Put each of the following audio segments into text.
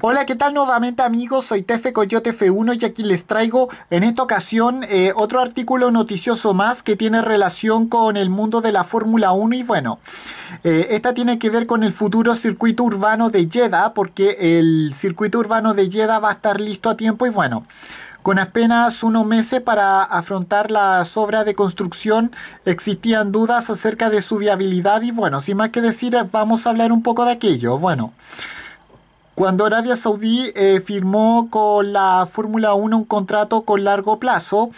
Hola, ¿qué tal nuevamente amigos? Soy Tefe Coyote F1 y aquí les traigo en esta ocasión eh, otro artículo noticioso más que tiene relación con el mundo de la Fórmula 1 y bueno, eh, esta tiene que ver con el futuro circuito urbano de Jeddah porque el circuito urbano de Jeddah va a estar listo a tiempo y bueno con apenas unos meses para afrontar las obras de construcción existían dudas acerca de su viabilidad y bueno, sin más que decir vamos a hablar un poco de aquello. Bueno, cuando Arabia Saudí eh, firmó con la Fórmula 1 un contrato con largo plazo,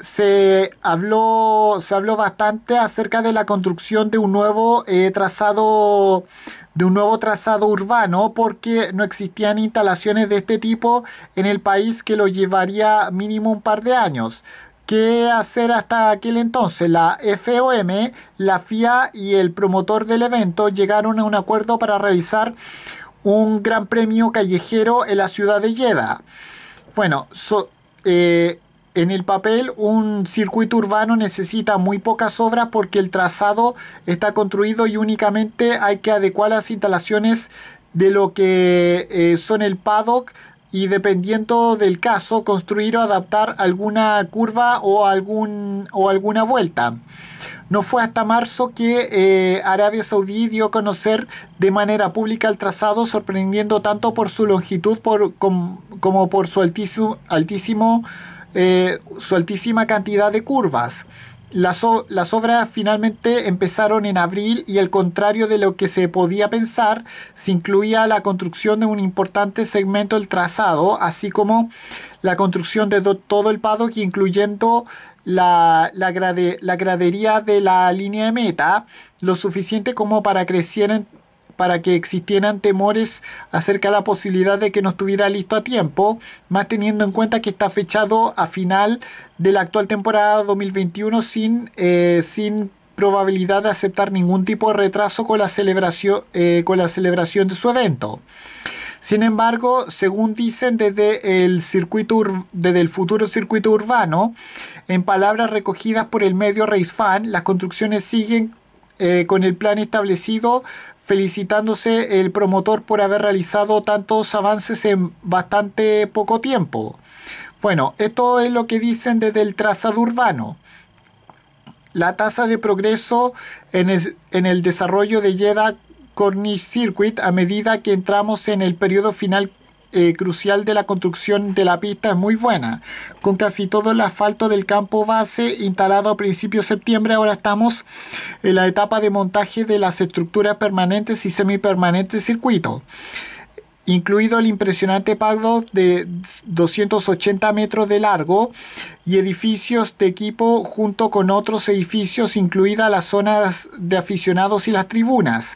se habló, se habló bastante acerca de la construcción de un nuevo eh, trazado de un nuevo trazado urbano porque no existían instalaciones de este tipo en el país que lo llevaría mínimo un par de años. ¿Qué hacer hasta aquel entonces? La FOM, la FIA y el promotor del evento llegaron a un acuerdo para realizar un gran premio callejero en la ciudad de Yeda. Bueno, eh, en el papel un circuito urbano necesita muy pocas obras porque el trazado está construido y únicamente hay que adecuar las instalaciones de lo que eh, son el paddock y dependiendo del caso construir o adaptar alguna curva o, algún, o alguna vuelta. No fue hasta marzo que eh, Arabia Saudí dio a conocer de manera pública el trazado, sorprendiendo tanto por su longitud como por su, altísimo, eh, su altísima cantidad de curvas. Las, las, obras finalmente empezaron en abril y al contrario de lo que se podía pensar, se incluía la construcción de un importante segmento del trazado, así como la construcción de todo el paddock, incluyendo la, la, gradería de la línea de meta lo suficiente como para crecieran para que existieran temores acerca de la posibilidad de que no estuviera listo a tiempo, más teniendo en cuenta que está fechado a final de la actual temporada 2021 sin, eh, sin probabilidad de aceptar ningún tipo de retraso con la celebración, eh, con la celebración de su evento. Sin embargo, según dicen desde el, circuito futuro circuito urbano, en palabras recogidas por el medio Reisfan, las construcciones siguen eh, con el plan establecido, felicitándose el promotor por haber realizado tantos avances en bastante poco tiempo. Bueno, esto es lo que dicen desde el trazado urbano. La tasa de progreso en el, desarrollo de Yeda. Cornish Circuit a medida que entramos en el periodo final eh, crucial de la construcción de la pista es muy buena. Con casi todo el asfalto del campo base instalado a principios de septiembre, ahora estamos en la etapa de montaje de las estructuras permanentes y semipermanentes circuito. circuito incluido el impresionante pago de 280 metros de largo y edificios de equipo junto con otros edificios, ...incluidas las zonas de aficionados y las tribunas.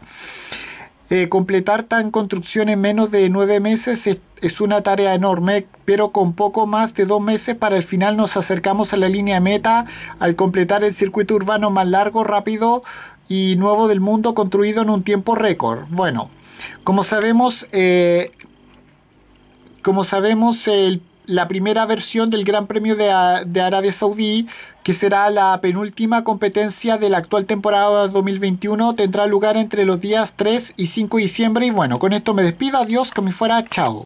Eh, completar tan construcción en menos de nueve meses es, es, una tarea enorme, pero con poco más de dos meses para el final nos acercamos a la línea meta al completar el circuito urbano más largo, rápido y nuevo del mundo construido en un tiempo récord. Bueno, como sabemos, eh, como sabemos la primera versión del Gran Premio de, de, Arabia Saudí, que será la penúltima competencia de la actual temporada 2021, tendrá lugar entre los días 3 y 5 de diciembre. Y bueno, con esto me despido. Adiós, que me fuera. Chao.